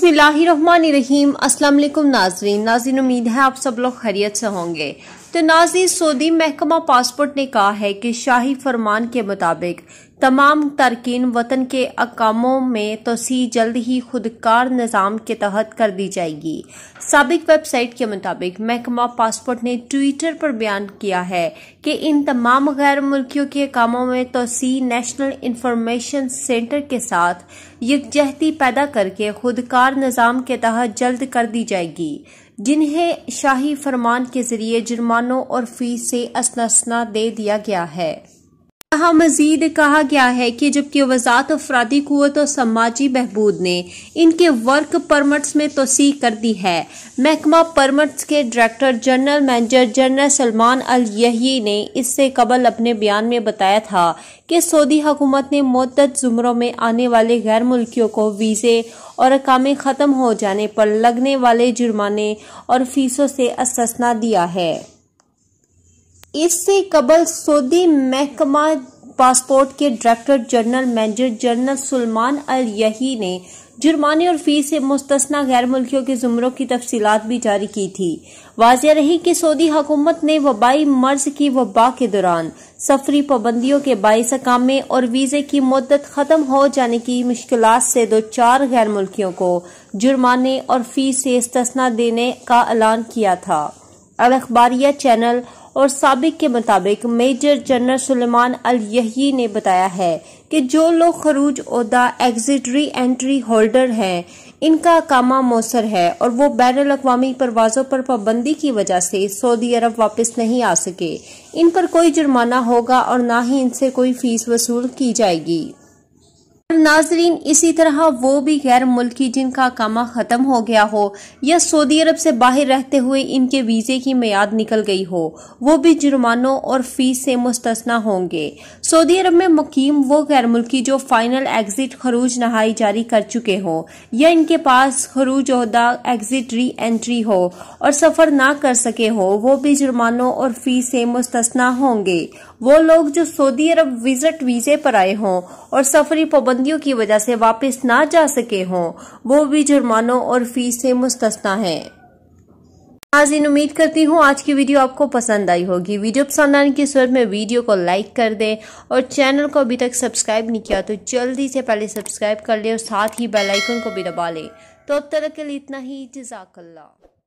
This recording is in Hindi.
अस्सलाम वालेकुम नाजरीन नाजिन उम्मीद है आप सब लोग खैरियत से होंगे तो नाजिन सऊदी महकमा पासपोर्ट ने कहा है कि शाही फरमान के मुताबिक तमाम तारकिन वतन के अकामों में तोसी जल्द ही खुदकार निज़ाम के तहत कर दी जाएगी सबक वेबसाइट के मुताबिक महकमा पासपोर्ट ने ट्विटर पर बयान किया है कि इन तमाम गैर मुल्कियों के अकामों में तोसी नेशनल इंफॉर्मेशन सेंटर के साथ यकजहती पैदा करके खुदकार निज़ाम के तहत जल्द कर दी जाएगी जिन्हें शाही फरमान के जरिए जुर्मानों और फीस से असनसना दे दिया गया है यहाँ मजीद कहा गया है कि जबकि वजात अफराधी कुत और समाजी बहबूद ने इनके वर्क परमट्स में तोसी कर दी है महकमा परमट्स के director general manager general Salman al यही ने इससे कबल अपने बयान में बताया था कि सऊदी हुकूमत ने मदद ज़ुमरों में आने वाले गैर मुल्कियों को वीज़े और अकामे ख़त्म हो जाने पर लगने वाले जुर्माने और फीसों से असना दिया है इससे कबल सऊदी महकमा पासपोर्ट के director general manager general Salman al यही ने जुर्माने और फीस से मुस्तना गैर मुल्कियों के जुमरों की तफसीत भी जारी की थी वाजिया रही कि सऊदी हुकूमत ने वबाई मर्ज की वबा के दौरान सफरी पाबंदियों के बायस अकामे और वीजे की मदत खत्म हो जाने की मुश्किल से दो चार गैर मुल्कियों को जुर्माने और फीस से इस्तना देने का ऐलान किया था और अखबारिया चैनल और सबक के मुताबिक मेजर जनरल सुलेमान अल यही ने बताया है कि जो लोग खरूज उदा एग्जिट री एंट्री होल्डर हैं इनका कामा मौसर है और वो बैन अवी परवाजों पर पाबंदी की वजह से सऊदी अरब वापस नहीं आ सके इन पर कोई जुर्माना होगा और ना ही इनसे कोई फीस वसूल की जाएगी नाजरीन इसी तरह वो भी गैर मुल्की जिनका कामा ख़त्म हो गया हो या सऊदी अरब से बाहर रहते हुए इनके वीज़े की मैद निकल गई हो वो भी जुर्मानों और फीस से मुस्तना होंगे सऊदी अरब में मुकीम वो गैर मुल्की जो फाइनल एग्जिट खरूज नहाई जारी कर चुके हो या इनके पास खरूज अहदा एग्जिट री एंट्री हो और सफर ना कर सके हो वो भी जुर्मानों और फीस से मुस्तना होंगे वो लोग जो सऊदी अरब विजिट वीजे पर आए हों और सफरी पाबंदियों की वजह से वापस ना जा सके हों वो भी जुर्मानों और फीस से मुस्तना हैं नाजिन उम्मीद करती हूँ आज की वीडियो आपको पसंद आई होगी वीडियो पसंद आने की सूरत में वीडियो को लाइक कर दें और चैनल को अभी तक सब्सक्राइब नहीं किया तो जल्दी से पहले सब्सक्राइब कर लें और साथ ही बेल आइकन को भी दबा लें तो अब तक के लिए इतना ही जजाकल्ला